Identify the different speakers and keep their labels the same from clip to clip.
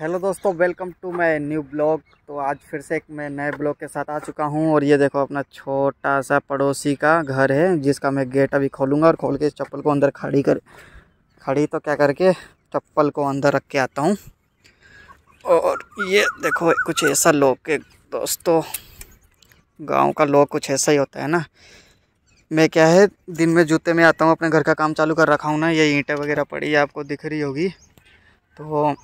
Speaker 1: hello दोस्तों welcome to my new blog तो आज फिर से एक मैं नए ब्लॉग के साथ आ चुका हूँ और ये देखो अपना छोटा सा पड़ोसी का घर है जिसका मैं गेट अभी खोलूँगा और खोल के चप्पल को अंदर खड़ी कर खड़ी तो क्या करके चप्पल को अंदर रख के आता हूँ और ये देखो कुछ ऐसा लोग के दोस्तों गाँव का लोग कुछ ऐसा ही होता है ना मैं क्या है दिन में जूते में आता हूँ अपने घर का काम चालू कर रखा हूँ ना ये ईंटें वगैरह पड़ी आपको दिख रही होगी तो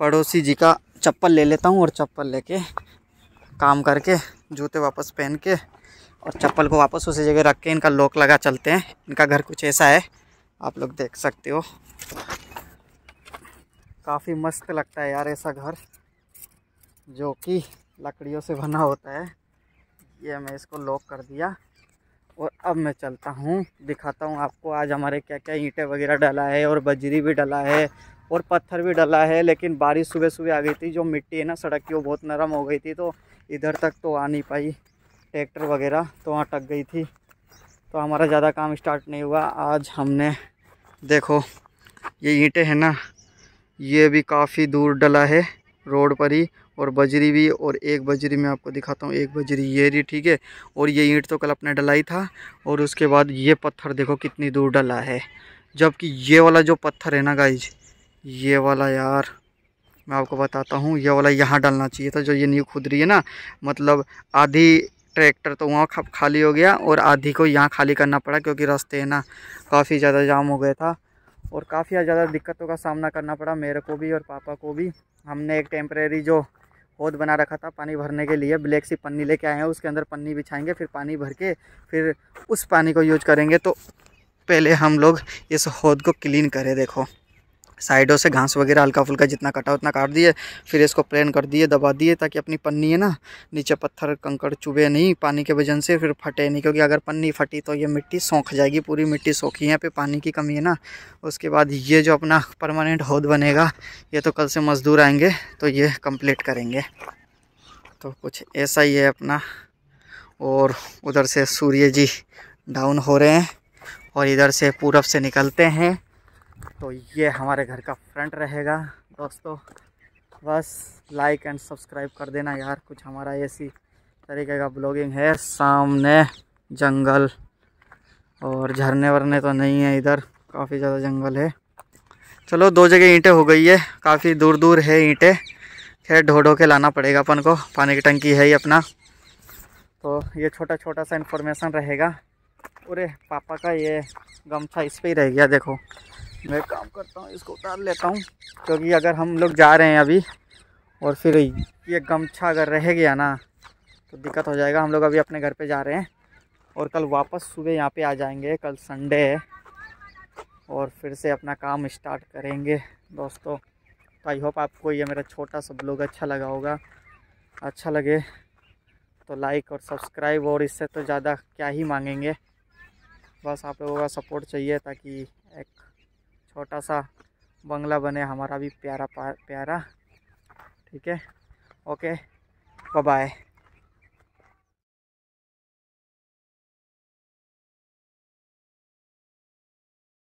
Speaker 1: पड़ोसी जी का चप्पल ले लेता हूँ और चप्पल लेके काम करके जूते वापस पहन के और चप्पल को वापस उसी जगह रख के इनका लॉक लगा चलते हैं इनका घर कुछ ऐसा है आप लोग देख सकते हो काफ़ी मस्त लगता है यार ऐसा घर जो कि लकड़ियों से बना होता है ये मैं इसको लॉक कर दिया और अब मैं चलता हूँ दिखाता हूँ आपको आज हमारे क्या क्या ईंटें वगैरह डला है और बजरी भी डला है और पत्थर भी डला है लेकिन बारिश सुबह सुबह आ गई थी जो मिट्टी है ना सड़क की वो बहुत नरम हो गई थी तो इधर तक तो आ नहीं पाई ट्रैक्टर वगैरह तो वहाँ टक गई थी तो हमारा ज़्यादा काम स्टार्ट नहीं हुआ आज हमने देखो ये ईंटें हैं ना ये भी काफ़ी दूर डला है रोड पर ही और बजरी भी और एक बजरी मैं आपको दिखाता हूँ एक बजरी ये रही ठीक है और ये ईंट तो कल अपने डला ही था और उसके बाद ये पत्थर देखो कितनी दूर डला है जबकि ये वाला जो पत्थर है ना गाइज ये वाला यार मैं आपको बताता हूँ ये वाला यहाँ डालना चाहिए था जो ये नींव खुद रही है ना मतलब आधी ट्रैक्टर तो वहाँ खाली हो गया और आधी को यहाँ खाली करना पड़ा क्योंकि रास्ते है ना काफ़ी ज़्यादा जाम हो गया था और काफ़ी ज़्यादा दिक्कतों का सामना करना पड़ा मेरे को भी और पापा को भी हमने एक टेम्प्रेरी जो होद बना रखा था पानी भरने के लिए ब्लैक सी पन्नी लेके आए हैं उसके अंदर पन्नी बिछाएंगे फिर पानी भर के फिर उस पानी को यूज करेंगे तो पहले हम लोग इस होद को क्लीन करें देखो साइडों से घास वगैरह हल्का फुल्का जितना कटा उतना काट दिए फिर इसको प्लेन कर दिए दबा दिए ताकि अपनी पन्नी है ना नीचे पत्थर कंकड़ चुभे नहीं पानी के वजन से फिर फटे नहीं क्योंकि अगर पन्नी फटी तो ये मिट्टी सौंख जाएगी पूरी मिट्टी सौखी यहाँ पे पानी की कमी है ना उसके बाद ये जो अपना परमानेंट हौद बनेगा ये तो कल से मज़दूर आएंगे तो ये कम्प्लीट करेंगे तो कुछ ऐसा ही है अपना और उधर से सूर्य जी डाउन हो रहे हैं और इधर से पूरब से निकलते हैं तो ये हमारे घर का फ्रंट रहेगा दोस्तों बस लाइक एंड सब्सक्राइब कर देना यार कुछ हमारा ऐसी तरीके का ब्लॉगिंग है सामने जंगल और झरने वरने तो नहीं है इधर काफ़ी ज़्यादा जंगल है चलो दो जगह ईंटें हो गई है काफ़ी दूर दूर है ईंटें खैर ढो ढो के लाना पड़ेगा अपन को पानी की टंकी है ही अपना तो ये छोटा छोटा सा इन्फॉर्मेशन रहेगा पूरे पापा का ये गमछा इस पर ही रह गया देखो मैं काम करता हूँ इसको उतार लेता हूँ क्योंकि अगर हम लोग जा रहे हैं अभी और फिर ये गमछा अगर रह गया ना तो दिक्कत हो जाएगा हम लोग अभी अपने घर पे जा रहे हैं और कल वापस सुबह यहाँ पे आ जाएंगे कल संडे है और फिर से अपना काम स्टार्ट करेंगे दोस्तों तो आई होप आपको ये मेरा छोटा सा ब्लॉग अच्छा लगा होगा अच्छा लगे तो लाइक और सब्सक्राइब और इससे तो ज़्यादा क्या ही मांगेंगे बस आप लोगों का सपोर्ट चाहिए ताकि एक छोटा सा बंगला बने हमारा भी प्यारा प्यारा ठीक है ओके बाय